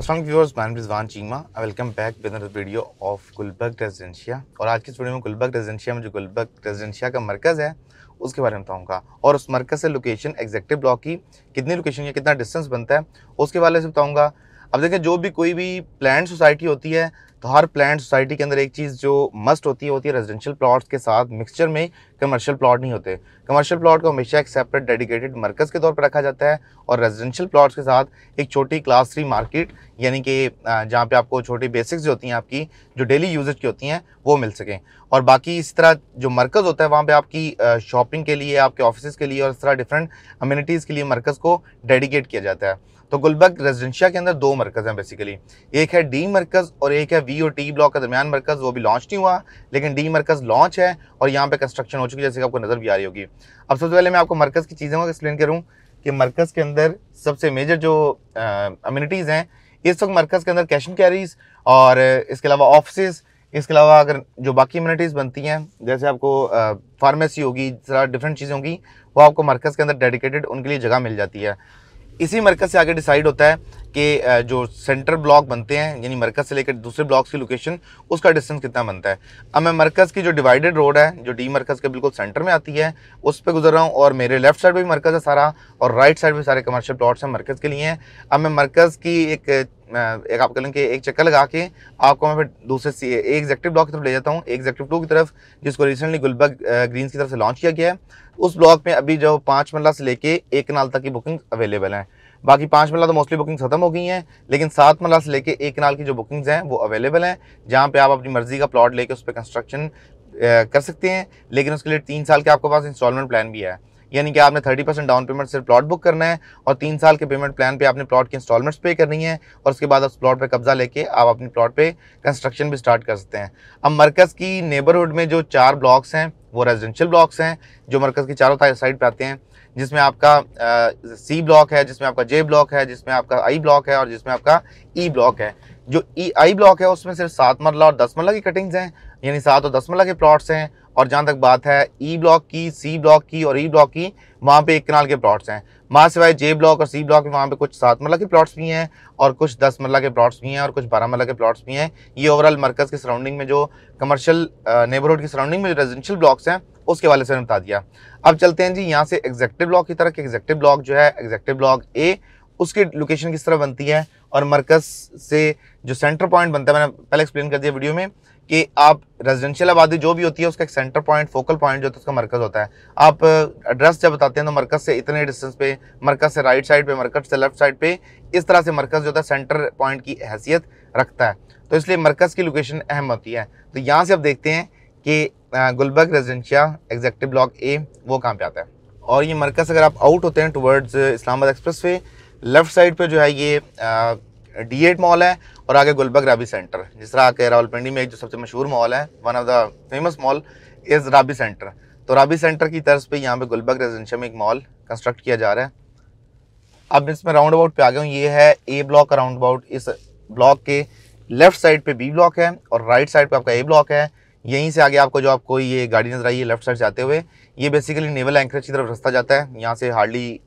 Assalamu viewers, my Rizwan Cheema I welcome back with back with another Residencia और आज के video में गुलबर्ग रेजिडेंशिया में जो गुलबर्ग रेजिडेंशिया का मरकज़ है उसके बारे में बताऊंगा और उस मरकज़ से लोकेशन एग्जैक्टिव ब्लॉक की कितनी लोकेशन या कितना डिस्टेंस बनता है उसके बारे में बताऊंगा अब देखें जो भी कोई भी प्लान सोसाइटी होती है तो हर प्लान सोसाइटी के अंदर एक चीज़ जो मस्ट होती है होती है रेजिडेंशियल प्लाट्स के साथ मिक्सचर में कमर्शियल प्लाट नहीं होते कमर्शियल प्लाट को हमेशा एक सेपरेट डेडिकेटेड मरकज़ के तौर पर रखा जाता है और रेजिडेंशियल प्लाट्स के साथ एक छोटी क्लास थ्री मार्केट यानी कि जहाँ पे आपको छोटी बेसिक्स जो होती हैं आपकी जो डेली यूजेज की होती हैं वो मिल सकें और बाकी इस तरह जो मरकज़ होता है वहाँ पर आपकी शॉपिंग के लिए आपके ऑफिस के लिए और इस तरह डिफरेंट अम्यूनिटीज़ के लिए मरकज़ को डेडिकेट किया जाता है तो गुलबर्ग रेजिडेंशिया के अंदर दो मरकज़ हैं बेसिकली एक है डी मरकज़ और एक है वी और टी ब्लॉक का दरमियान मरकज़ वो भी लॉन्च नहीं हुआ लेकिन डी मरकज़ लॉन्च है और यहाँ पर कंस्ट्रक्शन हो चुकी है जैसे कि आपको नज़र भी आ रही होगी अब सबसे पहले मैं आपको मरकज़ की चीज़ों को एक्सप्लेन करूँ कि मरकज़ के अंदर सबसे मेजर जो अम्यूनिटीज़ हैं इस वक्त मरकज़ के अंदर कैश एंड कैरीज और इसके अलावा ऑफिस इसके अलावा अगर जो बाकी इम्यूनिटीज़ बनती हैं जैसे आपको फार्मेसी होगी जरा डिफरेंट चीज़ें होंगी वो आपको मरकज़ के अंदर डेडिकेटेड उनके लिए जगह मिल जाती है इसी मरकज़ से आगे डिसाइड होता है कि जो सेंटर ब्लॉक बनते हैं यानी मरकज़ से लेकर दूसरे ब्लॉक्स की लोकेशन उसका डिस्टेंस कितना बनता है अब मैं मरकज़ की जो डिवाइडेड रोड है जो डी मरकज़ के बिल्कुल सेंटर में आती है उस पर गुजर रहा हूँ और मेरे लेफ्ट साइड पर भी मरकज़ है सारा और राइट साइड भी सारे कमर्शियल प्लाट्स हैं मरकज़ के लिए हैं अब मैं मरकज़ की एक एक आप कह लें कि एक चक्कर लगा के आपको मैं फिर दूसरे सी एग्जेक्टिव ब्लॉक की तरफ ले जाता हूँ एग्जेक्टिव टू की तरफ जिसको रिसेंटली गुलबर्ग ग्रीन की तरफ से लॉन्च किया गया है उस ब्लॉक में अभी जो पाँच मल्ला से लेके एक नाल तक की बुकिंग अवेलेबल हैं बाकी पाँच मल्ला तो मोस्टली बुकिंग खत्म हो गई हैं लेकिन सात मल्ला से लेके एक नाल की जो बुकिंग्स हैं वो अवेलेबल हैं जहाँ पर आप अपनी मर्जी का प्लॉट लेके उस पर कंस्ट्रक्शन कर सकते हैं लेकिन उसके लिए तीन साल के आपके पास इंस्टॉलमेंट प्लान भी है यानी कि आपने थर्टी परसेंट डाउन पेमेंट सिर्फ प्लॉट बुक करना है और तीन साल के पेमेंट प्लान पे आपने प्लॉट की इंस्टॉलमेंट्स पे करनी है और उसके बाद उस प्लॉट पे कब्जा लेके आप अपने प्लॉट पे कंस्ट्रक्शन भी स्टार्ट कर सकते हैं अब मरकज़ की नेबरहुड में जो चार ब्लॉक्स हैं वो रेजिडेंशियल ब्लॉक्स हैं जो मरकज़ के चारों साइड पर आते हैं जिसमें आपका सी ब्लॉक है जिसमें आपका जे ब्लॉक है जिसमें आपका आई ब्लॉक है और जिसमें आपका ई e ब्लॉक है जो ई आई ब्लॉक है उसमें सिर्फ सात मरला और दस मरला की कटिंग्स हैं यानी सात और दस मरला के प्लॉट्स हैं और जहाँ तक बात है ई e ब्लॉक की सी ब्लॉक की और ई e ब्लॉक की वहाँ पे एक किनाल के प्लॉट्स हैं माँ सिवाय जे ब्लॉक और सी ब्लॉक में वहाँ पे कुछ सात मरला के प्लॉट्स भी हैं और कुछ दस मरला के प्लॉट्स भी हैं और कुछ बारह मरला के प्लॉट्स भी हैं ये ओवरऑल मरकज़ के सराउंडिंग में जो कमर्शियल नेबरहुड की सराउंडिंग में जो रेजिडेंशियल ब्लॉक्स हैं उसके वाले से बता दिया अब चलते हैं जी यहाँ से एग्जेक्टिव ब्लॉक की तरफ एग्जेक्टिव ब्लॉक जो है एग्जेक्टिव ब्लॉक ए उसकी लोकेशन किस तरह बनती है और मरकज़ से जो सेंटर पॉइंट बनता है मैंने पहले एक्सप्लेन कर दिया वीडियो में कि आप रेजिडेंशियल आबादी जो भी होती है उसका एक सेंटर पॉइंट फोकल पॉइंट जो होता है उसका मरकज़ होता है आप एड्रेस uh, जब बताते हैं तो मरकज़ से इतने डिस्टेंस पे मरकज़ से राइट साइड पे मरकज़ से लेफ्ट साइड पे इस तरह से मरकज़ जो होता है सेंटर पॉइंट की हैसियत रखता है तो इसलिए मरकज़ की लोकेशन अहम होती है तो यहाँ से आप देखते हैं कि uh, Gulberg Residencia executive block A वो कहाँ पर आता है और ये मरकज़ अगर आप आउट होते हैं towards Islamabad express left side पर जो है ये uh, डी मॉल है और आगे गुलबर्ग राबी सेंटर जिस तरह के रावलपिंडी में एक जो सबसे मशहूर मॉल है one of the famous mall is Raabi centre तो राबी सेंटर की तरफ पे यहाँ पे गुलबर्ग रेजिडेंशियल में एक मॉल कंस्ट्रक्ट किया जा रहा है अब इसमें राउंड अबाउट पे आ गए ये है ए ब्लॉक राउंड अबाउट इस ब्लॉक के लेफ्ट साइड पे बी ब्लॉक है और राइट साइड पे आपका ए ब्लॉक है यहीं से आगे आपको जो आपको ये गाड़ी नजर आई है लेफ्ट साइड जाते हुए ये बेसिकली नेवल एंकरेज की तरफ रास्ता जाता है यहाँ से हार्डली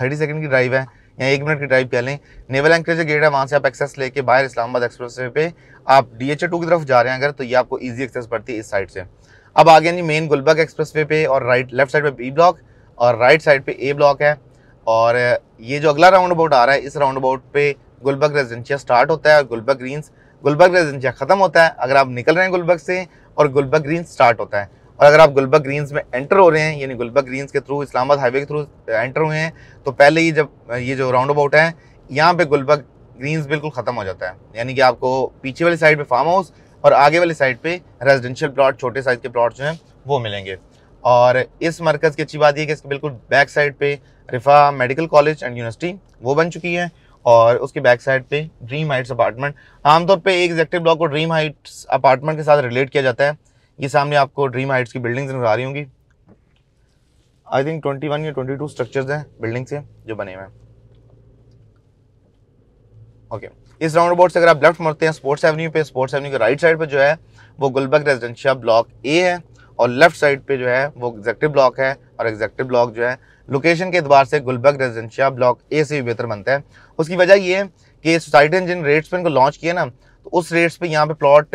थर्टी सेकेंड की ड्राइव है या एक मिनट की ड्राइव कह लें नेवल एंकरेज गेट है वहाँ से आप एक्सेस लेके बाहर इस्लामाबाद एक्सप्रेस पे आप डी एच टू की तरफ जा रहे हैं अगर तो ये आपको ईजी एक्सेस पड़ती है इस साइड से अब आ गया नहीं मेन गुलबर्ग एक्सप्रेस वे पे और राइट लेफ्ट साइड पर बी ब्लॉक और राइट साइड पे ए ब्लॉक है और ये जो अगला राउंड अबाउट आ रहा है इस राउंड अबाउट पर गुलबर्ग रेजिडेंशिया स्टार्ट होता है और गुलबर्ग ग्रीन्स गुलबर्ग रेजिडेंशिया ख़त्म होता है अगर आप निकल रहे हैं गुलबर्ग से और गुलबर्ग ग्रीन स्टार्ट होता है और अगर आप गुलबर्ग ग्रीन्स में एंटर हो रहे हैं यानी गुलबर्ग ग्रीन्स के थ्रू इस्लामाबाद हाईवे के थ्रू एंटर हुए हैं तो पहले ही जब ये जो राउंड अबाउट है यहाँ पे गुलबर्ग ग्रीन्स बिल्कुल ख़त्म हो जाता है यानी कि आपको पीछे वाली साइड पे फार्म हाउस और आगे वाली साइड पे रेजिडेंशियल प्लाट छोटे साइज़ के प्लाट जो हैं वो मिलेंगे और इस मरकज़ की अच्छी बात यह कि इसके बिल्कुल बैक साइड पे Rifah medical college and university वो बन चुकी है और उसके बैक साइड पे ड्रीम हाइट्स अपार्टमेंट आमतौर पे एक एग्जेक्टिव ब्लॉक को ड्रीम हाइट्स अपार्टमेंट के साथ रिलेट किया जाता है ये सामने आपको ड्रीम हाइट्स की बिल्डिंग्स नजर आ रही होंगी आई थिंक 21 या 22 स्ट्रक्चर्स हैं बिल्डिंग्स हैं जो बने हुए हैं ओके इस राउंड अबाउट से अगर आप लेफ्ट मरते हैं स्पोर्ट्स एवेन्यू पे स्पोर्ट्स एवेन्यू के राइट साइड पर जो है वो गुलबर्ग रेजिडेंशिया ब्लॉक ए है और लेफ्ट साइड पर जो है वो एग्जेक्टिव ब्लॉक है और एग्जेक्टिव ब्लॉक जो है लोकेशन के अतबार से गुलबर्ग रेजिडेंशिया ब्लॉक ए से भी बेहतर बनता है उसकी वजह ये है कि सोसाइटी ने जिन रेट्स पर इनको लॉन्च किया ना तो उस रेट्स पर यहाँ पे प्लॉट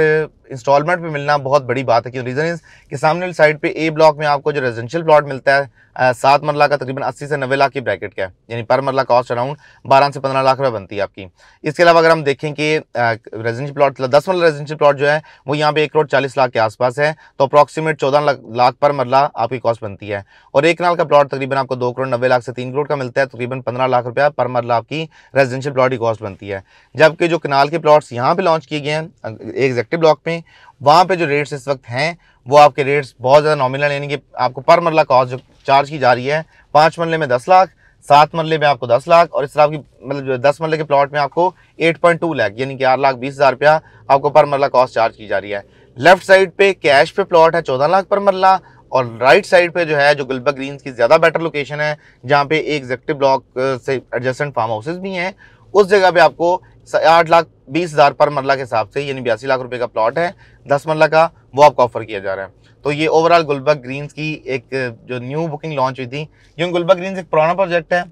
इंस्टॉलमेंट पे मिलना बहुत बड़ी बात है क्यों रीज़न इज़ कि सामने वाली साइड पे ए ब्लॉक में आपको जो रेजिडेंशियल प्लॉट मिलता है सात मरला का तकरीबन अस्सी से नब्बे लाख की ब्रैकेट का है यानी पर मरला कॉस्ट अराउंड बारह से पंद्रह लाख रुपए बनती है आपकी इसके अलावा अगर हम देखें कि रेजिडेंशियल मतलब प्लॉट दस मरला रेजिडेंशियल प्लॉट जो है वो यहाँ पे एक करोड़ चालीस लाख के आसपास है तो अप्रॉक्सीमेट चौदह लाख पर मरला आपकी कॉस्ट बनती है और एक नाल का प्लॉट तकरीबन आपको दो करोड़ नब्बे लाख से तीन करोड़ का मिलता है तकरीबन पंद्रह लाख रुपया पर मरला आपकी रेजिडेंशियल प्लॉट की कॉस्ट बनती है जबकि जो कनाल के प्लॉट्स यहाँ पर लॉन्च किए गए हैं एग्जेक्टिव ब्लॉक में वहाँ पे जो रेट्स इस वक्त हैं वो आपके रेट्स बहुत ज़्यादा नॉमिनल यानी कि आपको पर मरला कॉस्ट जो चार्ज की जा रही है पाँच मरले में दस लाख सात मरले में आपको दस लाख और इस तरह आपकी मतलब जो दस मरले के प्लॉट में आपको एट पॉइंट टू लाख यानी कि आठ लाख बीस हज़ार रुपया आपको पर मरला कॉस्ट चार्ज की जा रही है लेफ्ट साइड पे कैश पे प्लॉट है चौदह लाख पर मरला और राइट साइड पे जो है जो गुलबा ग्रीन की ज़्यादा बेटर लोकेशन है जहाँ पे एक एग्जेक्टिव ब्लॉक से एडजस्टेंट फार्म हाउसेज भी हैं उस जगह पे आपको आठ लाख बीस हज़ार पर मरला के हिसाब से यानी बयासी लाख रुपए का प्लॉट है दस मरला का वो आपको ऑफर किया जा रहा है तो ये ओवरऑल गुलबर्ग ग्रीन्स की एक जो न्यू बुकिंग लॉन्च हुई थी ये गुलबर्ग ग्रीन्स एक पुराना प्रोजेक्ट है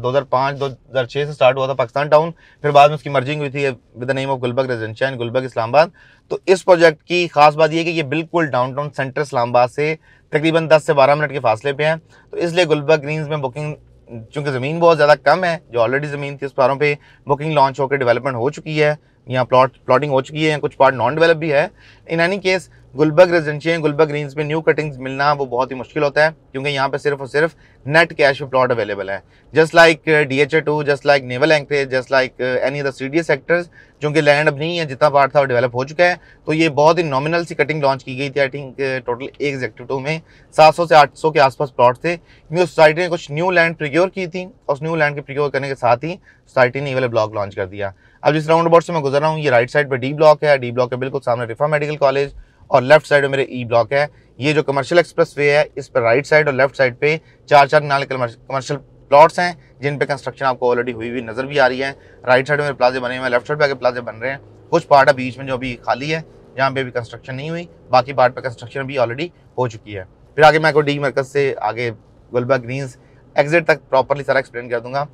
दो हज़ार पाँच दो हज़ार छः से स्टार्ट हुआ था पाकिस्तान टाउन फिर बाद में उसकी मर्जिंग हुई थी with the name of Gulberg Residencia and Gulberg Islamabad तो इस प्रोजेक्ट की खास बात यह कि ये बिल्कुल डाउनटाउन सेंटर इस्लामाबाद से तकरीबन 10 से 12 मिनट के फासले पे हैं तो इसलिए गुलबर्ग ग्रीन्स में बुकिंग चूँकि ज़मीन बहुत ज़्यादा कम है जो ऑलरेडी ज़मीन थी उस पारों पर बुकिंग लॉन्च होकर डेवलपमेंट हो चुकी है यहाँ प्लॉट प्लॉटिंग हो चुकी है या कुछ पार्ट नॉन डेवलप भी है in any case Gulberg residential Gulberg greens में न्यू कटिंग्स मिलना वो बहुत ही मुश्किल होता है क्योंकि यहाँ पे सिर्फ और सिर्फ नेट कैश प्लॉट अवेलेबल है just like D H two just like naval anchorage just like any other C D sectors जो कि लैंड अब नहीं है जितना पार्ट था वो डेवलप हो चुका है तो ये बहुत ही नॉमिनल सी कटिंग लॉन्च की गई थी आई थिंक टोटल एक एग्जेक्टिव टू में 700 से 800 के आसपास प्लॉट थे क्योंकि सोसाइटी ने कुछ न्यू लैंड प्रिक्योर की थी और उस न्यू लैंड के प्रिक्योर करने के साथ ही सोसाइटी ने ये वाला ब्लॉक लॉन्च कर दिया अब जिस राउंड अबाउट से मैं गुजर रहा हूँ ये राइट साइड पर डी ब्लॉक है डी ब्लॉक के बिल्कुल सामने रिफा मेडिकल कॉलेज और लेफ्ट साइड में मेरे ई e ब्लॉक है ये जो कमर्शियल एक्सप्रेस वे है इस पर राइट साइड और लेफ्ट साइड पे चार चार नाले कमर्शियल प्लॉट्स हैं जिन पे कंस्ट्रक्शन आपको ऑलरेडी हुई हुई नज़र भी आ रही है राइट साइड में प्लाजे बने हुए हैं लेफ्ट साइड पे आगे प्लाजे बन रहे हैं कुछ पार्ट बीच में जो अभी खाली है जहाँ पे अभी कंस्ट्रक्शन नहीं हुई बाकी पार्ट पर कंस्ट्रक्शन भी ऑलरेडी हो चुकी है फिर आगे मैं आपको डी मरकज से आगे गुलबा ग्रीन्स एग्जिट तक प्रॉपरली सारा एक्सप्लेन कर दूंगा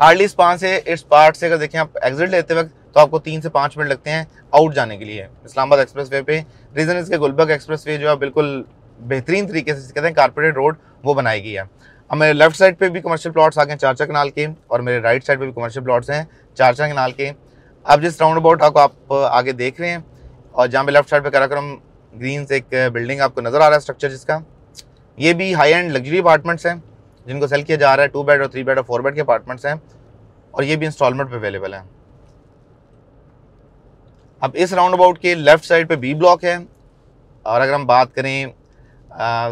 हार्डली इस पाँच से इस पार्ट से अगर देखें आप एग्जिट लेते वक्त तो आपको तीन से पाँच मिनट लगते हैं आउट जाने के लिए इस्लामाबाद एक्सप्रेस वे पे रीज़न इसके गुलबर्ग एक्सप्रेस वे जो है बिल्कुल बेहतरीन तरीके से कहते हैं कारपोरेट रोड वो बनाई गई है अब मेरे लेफ्ट साइड पे भी कमर्शियल प्लॉट्स आ गए हैं चारचा कनाल के और मेरे राइट साइड पे भी कमर्शियल प्लॉट्स हैं चारचा कनाल के अब जिस राउंड अबाउट आपको आप आगे देख रहे हैं और जहाँ पे लेफ्ट साइड पे कराक्रम ग्रीन से एक बिल्डिंग आपको नज़र आ रहा है स्ट्रक्चर जिसका ये भी हाई एंड लग्जरी अपार्टमेंट्स हैं जिनको सेल किया जा रहा है टू बेड और थ्री बेड और फोर बेड के अपार्टमेंट्स हैं और ये भी इंस्टॉलमेंट पे अवेलेबल हैं अब इस राउंड अबाउट के लेफ्ट साइड पे बी ब्लॉक है और अगर हम बात करें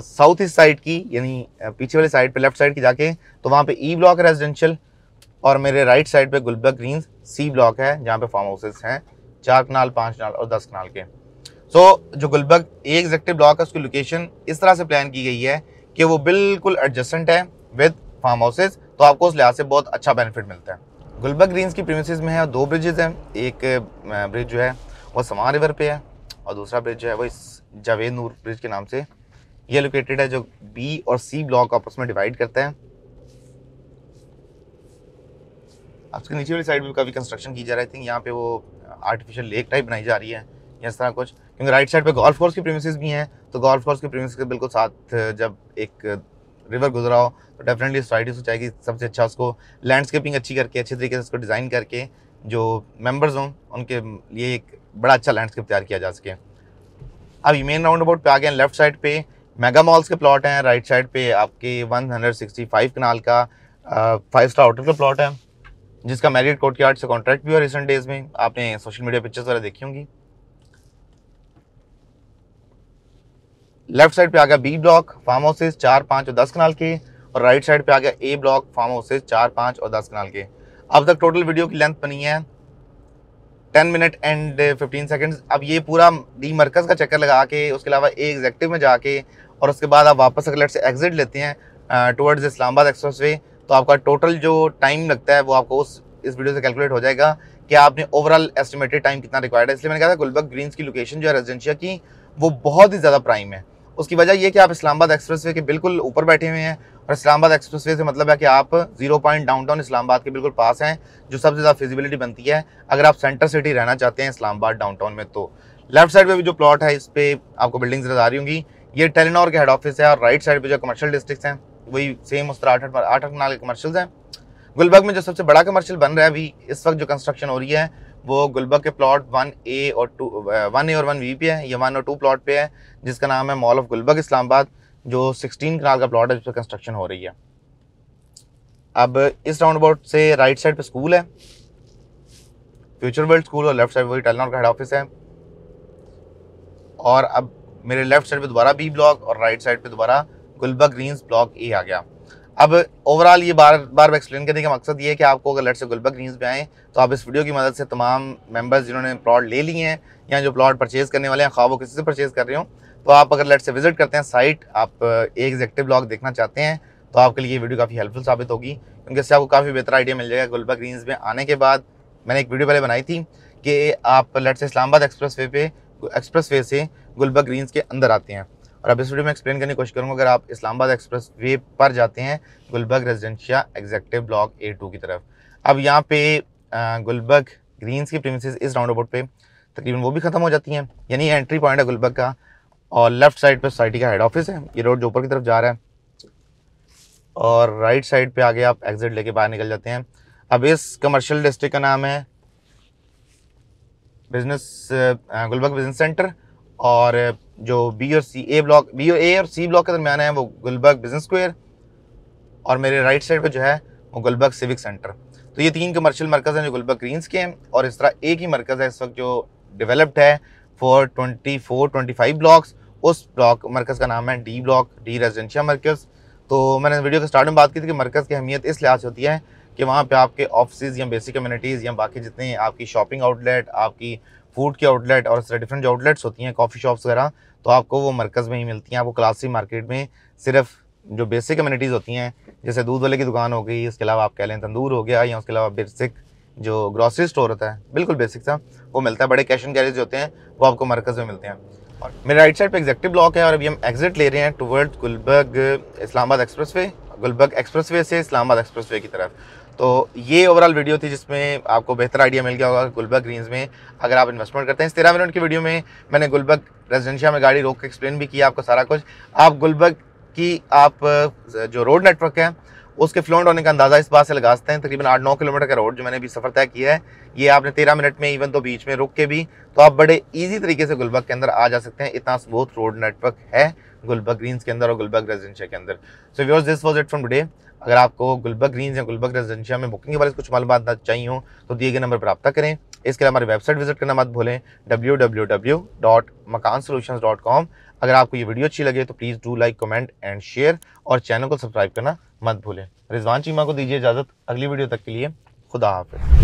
साउथ ईस्ट साइड की यानी पीछे वाली साइड पे लेफ्ट साइड की जाके तो वहाँ पे ई ब्लॉक रेजिडेंशियल और मेरे राइट साइड पे गुलबर्ग ग्रीन सी ब्लॉक है जहाँ पे फार्म हाउसेस हैं चार कनाल पाँच कनाल और दस कनाल के सो so, जो गुलबर्ग ए एग्जेक्टिव ब्लॉक है उसकी लोकेशन इस तरह से प्लान की गई है कि वो बिल्कुल एडजस्टेंट है विद फार्म हाउसेज तो आपको उस लिहाज से बहुत अच्छा बेनिफिट मिलता है गुलबर्ग ग्रीन्स की प्रीमिस में है दो ब्रिजेज़ हैं एक ब्रिज जो है वो समान रिवर पे है और दूसरा ब्रिज जो है वो इस जावेद नूर ब्रिज के नाम से ये लोकेटेड है जो बी और सी ब्लॉक आपस में डिवाइड करता है आपके नीचे वाली साइड में काफ़ी कंस्ट्रक्शन की जा रही थी यहाँ पे वो आर्टिफिशियल लेक टाइप बनाई जा रही है या इस तरह कुछ क्योंकि राइट साइड पे गोल्फ कोर्स की प्रीमिसेस भी हैं तो गोल्फ कोर्स की प्रीमिस के बिल्कुल साथ जब एक रिवर गुजरा हो तो डेफिनेटली सोसाइटी सोच जाएगी सबसे अच्छा उसको लैंडस्केपिंग अच्छी करके अच्छे तरीके से उसको डिज़ाइन करके जो मेम्बर्स हों उनके लिए एक बड़ा अच्छा लैंडस्केप तैयार किया जा सके अब ये मेन राउंड अबाउट पे आ गए लेफ्ट साइड पे मेगा मॉल्स के प्लॉट हैं राइट साइड पे आपके 165 कनाल का फाइव स्टार होटल का प्लॉट है जिसका मैरिट कोर्ट के आर्ट से कॉन्ट्रैक्ट भी हुआ रिसेंट डेज में आपने सोशल मीडिया पिक्चर्स वगैरह देखी होंगी लेफ्ट साइड पे आ गया बी ब्लॉक फार्म हाउसेज चार पाँच और दस कनाल के और राइट साइड पे आ गया ए ब्लॉक फार्म हाउसेज चार पाँच और दस कनाल के अब तक टोटल वीडियो की लेंथ बनी है ten minute and fifteen seconds अब ये पूरा डी मरकज़ का चक्कर लगा के उसके अलावा ए एग्जेक्टिव में जाके और उसके बाद आप वापस अगलेट से एग्जिट लेते हैं टूवर्ड्स इस्लामाबाद एक्सप्रेस वे तो आपका टोटल जो टाइम लगता है वो आपको उस इस वीडियो से कैलकुलेट हो जाएगा कि आपने ओवरऑल एस्टिमेटेड टाइम कितना रिक्वायर्ड है इसलिए मैंने कहा था गुलबर्ग ग्रीन्स की लोकेशन जो है रेजिडेंशिया की वो बहुत ही ज़्यादा प्राइम है उसकी वजह यह कि आप इस्लामाबाद एक्सप्रेस के बिल्कुल ऊपर बैठे हुए हैं और इस्लामाबाद एक्सप्रेस से मतलब है कि आप जीरो पॉइंट डाउनटाउन इस्लामाबाद के बिल्कुल पास हैं जो सबसे ज़्यादा फिजिबिलिटी बनती है अगर आप सेंटर सिटी रहना चाहते हैं इस्लामाबाद डाउनटाउन में तो लेफ्ट साइड पे भी जो प्लॉट है इस पर आपको बिल्डिंग्स नजर आ रही होंगी ये टेलीनॉर के हेड ऑफिस है और राइट साइड पर जो कमर्शल डिस्ट्रिक्स हैं वही सेम उस तरह आठ आठ नाल के कमर्शल हैं गुलबर्ग में जो सबसे बड़ा कमर्शियल बन रहा है अभी इस वक्त जो कंस्ट्रक्शन हो रही है वो गुलबर्ग के प्लॉट वन ए और टू वन ए और वन वी पे है ये वन और टू प्लॉट पे है जिसका नाम है मॉल ऑफ गुलबर्ग इस्लामाबाद जो सिक्सटीन कनाल का प्लॉट है जिस पर कंस्ट्रक्शन हो रही है अब इस राउंड अबाउट से राइट साइड पे स्कूल है फ्यूचर वर्ल्ड स्कूल और लेफ्ट साइड वही टेलनॉर का हेड ऑफिस है और अब मेरे लेफ्ट साइड पे दोबारा बी ब्लॉक और राइट साइड पे दोबारा गुलबर्ग ग्रीन्स ब्लॉक ए आ गया अब ओवरऑल ये बार बार एक्सप्लेन करने का मकसद ये है कि आपको अगर लट से गुलबर्ग न्यूज़ पे आएँ तो आप इस वीडियो की मदद से तमाम मेंबर्स जिन्होंने प्लॉट ले लिए हैं या जो प्लॉट परचेज़ करने वाले हैं खा वो किसी से परचेज़ कर रहे हो तो आप अगर लट से विजिट करते हैं साइट आप एक एग्जेक्टिव ब्लॉग देखना चाहते हैं तो आपके लिए ये वीडियो काफ़ी हेल्पफुल साबित होगी क्योंकि इससे आपको काफ़ी बेहतर आइडिया मिल जाएगा गुलबर्ग ग्रीन्स में आने के बाद मैंने एक वीडियो पहले बनाई थी कि आप लट से इस्लामाबाद एक्सप्रेस वे पे एक्सप्रेस वे से गुलबा ग्रीन्स के अंदर आते हैं और अब इस वीडियो में एक्सप्लेन करने की कोशिश करूँगा अगर आप इस्लामाबाद एक्सप्रेस वे पर जाते हैं Gulberg Residencia executive block A two की तरफ अब यहाँ पे गुलबर्ग ग्रीन्स की प्रीमिस इस राउंड अबाउट पे तकरीबन वो भी ख़त्म हो जाती हैं यानी एंट्री पॉइंट है गुलबर्ग का और लेफ्ट साइड पर सोसाइटी का हेड ऑफिस है ये रोड जो ऊपर की तरफ जा रहा है और राइट साइड पे आगे आप एग्ज़िट लेके बाहर निकल जाते हैं अब इस कमर्शियल डिस्ट्रिक्ट का नाम है बिजनेस गुलबर्ग बिजनेस सेंटर और जो बी और सी ए ब्लॉक बी और ए और सी ब्लॉक के दरमियान है वो गुलबर्ग बिजनेस स्क्वेयर और मेरे राइट साइड पर जो है वो गुलबर्ग सिविक सेंटर तो ये तीन कमर्शियल मरकज़ हैं जो गुलबर्ग ग्रीनस के हैं और इस तरह एक ही मरकज़ है इस वक्त जो डेवलप्ड है for twenty four twenty five blocks उस ब्लॉक मरकज़ का नाम है डी ब्लॉक डी रेजिडेंशिया मरकज़ तो मैंने वीडियो के स्टार्ट में बात की थी कि मरकज़ की अहमियत इस लिहाज से होती है कि वहाँ पर आपके ऑफिस या बेसिक कम्यूनिटीज़ या बाकी जितने आपकी शॉपिंग आउटलेट आपकी फूड की आउटलेट और इस तरह डिफरेंट जो आउटलेट्स होती हैं कॉफ़ी शॉप्स वगैरह तो आपको वो मरकज़ में ही मिलती हैं आपको क्लासी मार्केट में सिर्फ जो बेसिक कम्यूनिटीज़ होती हैं जैसे दूध वाले की दुकान हो गई उसके अलावा आप कह लें तंदूर हो गया या उसके अलावा बेसिक जो ग्रॉसरी स्टोर होता है बिल्कुल बेसिक सा वो मिलता है बड़े कैश एंड कैरीज होते हैं वो आपको मरकज़ में मिलते हैं और मेरे राइट साइड पे एग्जेक्टिव ब्लॉक है और अभी हम एग्जिट ले रहे हैं toward Gulberg Islamabad expressway Gulberg expressway से इस्लामाबाद एक्सप्रेस वे की तरफ तो ये ओवरऑल वीडियो थी जिसमें आपको बेहतर आइडिया मिल गया होगा गुलबर्ग ग्रीन्स में अगर आप इन्वेस्टमेंट करते हैं तेरह मिनट की वीडियो में मैंने गुलबर्ग रेजिडेंशिया में गाड़ी रोक के एक्सप्लेन भी किया आपको सारा कुछ आप गुलबर्ग की आप जो रोड नेटवर्क है उसके फ्लोट होने का अंदाज़ा इस बात से लगा सकते हैं तकरीबन आठ नौ किलोमीटर का रोड जो मैंने अभी सफ़र तय किया है ये आपने तेरह मिनट में इवन तो बीच में रुक के भी तो आप बड़े ईजी तरीके से गुलबर्ग के अंदर आ जा सकते हैं इतना बहुत रोड नेटवर्क है गुलबर्ग ग्रीन्स के अंदर और गुलबर्ग रेजिडेंशिया के अंदर so viewers this was it from today अगर आपको गुलबर्ग ग्रीन या गुलबर्ग रेजेंशिया में बुकिंग के बारे में कुछ मालूम चाहिए हो तो दिए गए नंबर पर रब्ता करें इसके लिए हमारी वेबसाइट विजिट करना मत भूलें W W W dot Makaan dot com अगर आपको ये वीडियो अच्छी लगे तो please do like comment and share और चैनल को सब्सक्राइब करना मत भूलें रिजवान चीमा को दीजिए इजाज़त अगली वीडियो तक के लिए खुदा हाफिज़